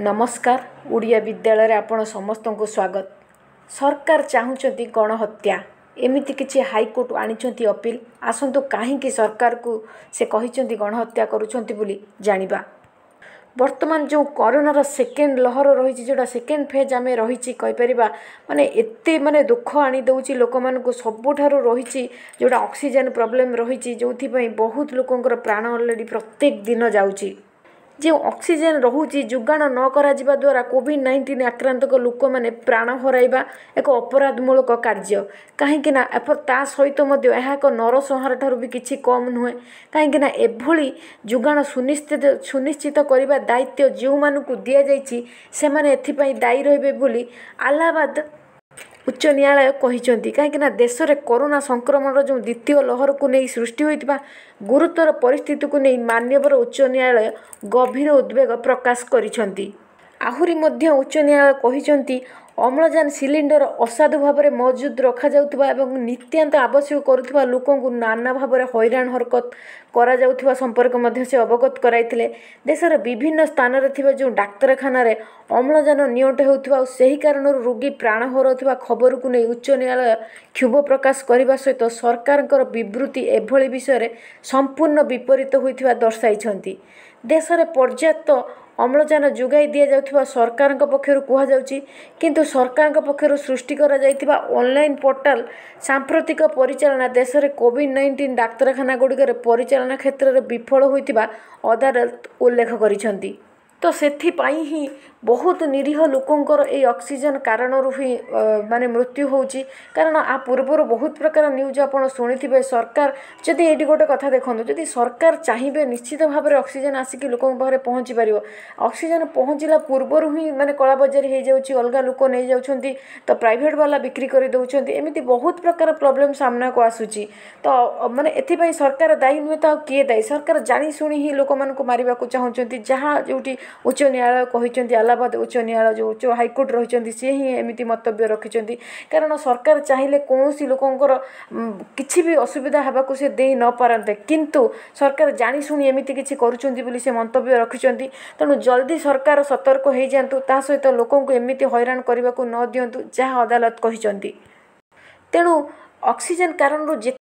ନମସ୍କାର ଓଡ଼ିଆ ବିଦ୍ୟାଳୟରେ ଆପଣ ସମସ୍ତଙ୍କୁ ସ୍ୱାଗତ ସରକାର ଚାହୁଁଛନ୍ତି ଗଣହତ୍ୟା ଏମିତି କିଛି ହାଇକୋର୍ଟ ଆଣିଛନ୍ତି ଅପିଲ୍ ଆସନ୍ତୁ କାହିଁକି ସରକାରକୁ ସେ କହିଛନ୍ତି ଗଣହତ୍ୟା କରୁଛନ୍ତି ବୋଲି ଜାଣିବା ବର୍ତ୍ତମାନ ଯେଉଁ କରୋନାର ସେକେଣ୍ଡ ଲହର ରହିଛି ଯେଉଁଟା ସେକେଣ୍ଡ ଫେଜ୍ ଆମେ ରହିଛି କହିପାରିବା ମାନେ ଏତେ ମାନେ ଦୁଃଖ ଆଣିଦେଉଛି ଲୋକମାନଙ୍କୁ ସବୁଠାରୁ ରହିଛି ଯେଉଁଟା ଅକ୍ସିଜେନ୍ ପ୍ରୋବ୍ଲେମ୍ ରହିଛି ଯେଉଁଥିପାଇଁ ବହୁତ ଲୋକଙ୍କର ପ୍ରାଣ ଅଲରେଡ଼ି ପ୍ରତ୍ୟେକ ଦିନ ଯାଉଛି ଯେଉଁ ଅକ୍ସିଜେନ୍ ରହୁଛି ଯୋଗାଣ ନ କରାଯିବା ଦ୍ୱାରା କୋଭିଡ୍ ନାଇଣ୍ଟିନ୍ ଆକ୍ରାନ୍ତଙ୍କ ଲୋକମାନେ ପ୍ରାଣ ହରାଇବା ଏକ ଅପରାଧମୂଳକ କାର୍ଯ୍ୟ କାହିଁକିନା ତା ସହିତ ମଧ୍ୟ ଏହା ଏକ ନରସଂହାର ଠାରୁ ବି କିଛି କମ୍ ନୁହେଁ କାହିଁକିନା ଏଭଳି ଯୋଗାଣ ସୁନିଶ୍ଚିତ ସୁନିଶ୍ଚିତ କରିବା ଦାୟିତ୍ୱ ଯେଉଁମାନଙ୍କୁ ଦିଆଯାଇଛି ସେମାନେ ଏଥିପାଇଁ ଦାୟୀ ରହିବେ ବୋଲି ଆହ୍ଲାବାଦ ଉଚ୍ଚ ନ୍ୟାୟାଳୟ କହିଛନ୍ତି କାହିଁକି ନା ଦେଶରେ କରୋନା ସଂକ୍ରମଣର ଯେଉଁ ଦ୍ୱିତୀୟ ଲହରକୁ ନେଇ ସୃଷ୍ଟି ହୋଇଥିବା ଗୁରୁତର ପରିସ୍ଥିତିକୁ ନେଇ ମାନ୍ୟବର ଉଚ୍ଚ ନ୍ୟାୟାଳୟ ଗଭୀର ଉଦ୍ବେଗ ପ୍ରକାଶ କରିଛନ୍ତି ଆହୁରି ମଧ୍ୟ ଉଚ୍ଚ ନ୍ୟାୟାଳୟ କହିଛନ୍ତି ଅମ୍ଳଜାନ ସିଲିଣ୍ଡର ଅସାଧୁ ଭାବରେ ମହଜୁଦ ରଖାଯାଉଥିବା ଏବଂ ନିତ୍ୟାନ୍ତ ଆବଶ୍ୟକ କରୁଥିବା ଲୋକଙ୍କୁ ନାନା ଭାବରେ ହଇରାଣ ହରକତ କରାଯାଉଥିବା ସମ୍ପର୍କ ମଧ୍ୟ ସେ ଅବଗତ କରାଇଥିଲେ ଦେଶର ବିଭିନ୍ନ ସ୍ଥାନରେ ଥିବା ଯେଉଁ ଡାକ୍ତରଖାନାରେ ଅମ୍ଳଜାନ ନିଅଣ୍ଟ ହେଉଥିବା ଆଉ ସେହି କାରଣରୁ ରୋଗୀ ପ୍ରାଣ ହରାଉଥିବା ଖବରକୁ ନେଇ ଉଚ୍ଚ ନ୍ୟାୟାଳୟ କ୍ଷୋଭ ପ୍ରକାଶ କରିବା ସହିତ ସରକାରଙ୍କର ବିବୃତ୍ତି ଏଭଳି ବିଷୟରେ ସମ୍ପୂର୍ଣ୍ଣ ବିପରୀତ ହୋଇଥିବା ଦର୍ଶାଇଛନ୍ତି ଦେଶରେ ପର୍ଯ୍ୟାପ୍ତ ଅମ୍ଳଜାନ ଯୋଗାଇ ଦିଆଯାଉଥିବା ସରକାରଙ୍କ ପକ୍ଷରୁ କୁହାଯାଉଛି କିନ୍ତୁ ସରକାରଙ୍କ ପକ୍ଷରୁ ସୃଷ୍ଟି କରାଯାଇଥିବା ଅନଲାଇନ୍ ପୋର୍ଟାଲ୍ ସାମ୍ପ୍ରତିକ ପରିଚାଳନା ଦେଶରେ କୋଭିଡ୍ ନାଇଣ୍ଟିନ୍ ଡାକ୍ତରଖାନା ଗୁଡ଼ିକରେ ପରିଚାଳନା କ୍ଷେତ୍ରରେ ବିଫଳ ହୋଇଥିବା ଅଦାଲତ ଉଲ୍ଲେଖ କରିଛନ୍ତି ତ ସେଥିପାଇଁ ହିଁ ବହୁତ ନିରୀହ ଲୋକଙ୍କର ଏଇ ଅକ୍ସିଜେନ୍ କାରଣରୁ ହିଁ ମାନେ ମୃତ୍ୟୁ ହେଉଛି କାରଣ ଆ ପୂର୍ବରୁ ବହୁତ ପ୍ରକାର ନ୍ୟୁଜ୍ ଆପଣ ଶୁଣିଥିବେ ସରକାର ଯଦି ଏଇଠି ଗୋଟେ କଥା ଦେଖନ୍ତୁ ଯଦି ସରକାର ଚାହିଁବେ ନିଶ୍ଚିତ ଭାବରେ ଅକ୍ସିଜେନ୍ ଆସିକି ଲୋକଙ୍କ ପାଖରେ ପହଞ୍ଚି ପାରିବ ଅକ୍ସିଜେନ୍ ପହଞ୍ଚିଲା ପୂର୍ବରୁ ହିଁ ମାନେ କଳାବଜାରୀ ହେଇଯାଉଛି ଅଲଗା ଲୋକ ନେଇଯାଉଛନ୍ତି ତ ପ୍ରାଇଭେଟ୍ ବାଲା ବିକ୍ରି କରିଦେଉଛନ୍ତି ଏମିତି ବହୁତ ପ୍ରକାର ପ୍ରୋବ୍ଲେମ୍ ସାମ୍ନାକୁ ଆସୁଛି ତ ମାନେ ଏଥିପାଇଁ ସରକାର ଦାୟୀ ନୁହେଁ ତ ଆଉ କିଏ ଦାୟୀ ସରକାର ଜାଣି ଶୁଣି ହିଁ ଲୋକମାନଙ୍କୁ ମାରିବାକୁ ଚାହୁଁଛନ୍ତି ଯାହା ଯେଉଁଠି ଉଚ୍ଚ ନ୍ୟାୟାଳୟ କହିଛନ୍ତି ଆହ୍ଲାବାଦ ଉଚ୍ଚ ନ୍ୟାୟାଳୟ ଯେଉଁ ଉଚ୍ଚ ହାଇକୋର୍ଟ ରହିଛନ୍ତି ସେ ହିଁ ଏମିତି ମନ୍ତବ୍ୟ ରଖିଛନ୍ତି କାରଣ ସରକାର ଚାହିଁଲେ କୌଣସି ଲୋକଙ୍କର କିଛି ବି ଅସୁବିଧା ହେବାକୁ ସେ ଦେଇ ନପାରନ୍ତେ କିନ୍ତୁ ସରକାର ଜାଣିଶୁଣି ଏମିତି କିଛି କରୁଛନ୍ତି ବୋଲି ସେ ମନ୍ତବ୍ୟ ରଖିଛନ୍ତି ତେଣୁ ଜଲ୍ଦି ସରକାର ସତର୍କ ହୋଇଯାଆନ୍ତୁ ତା ସହିତ ଲୋକଙ୍କୁ ଏମିତି ହଇରାଣ କରିବାକୁ ନ ଦିଅନ୍ତୁ ଯାହା ଅଦାଲତ କହିଛନ୍ତି ତେଣୁ ଅକ୍ସିଜେନ୍ କାରଣରୁ ଯେ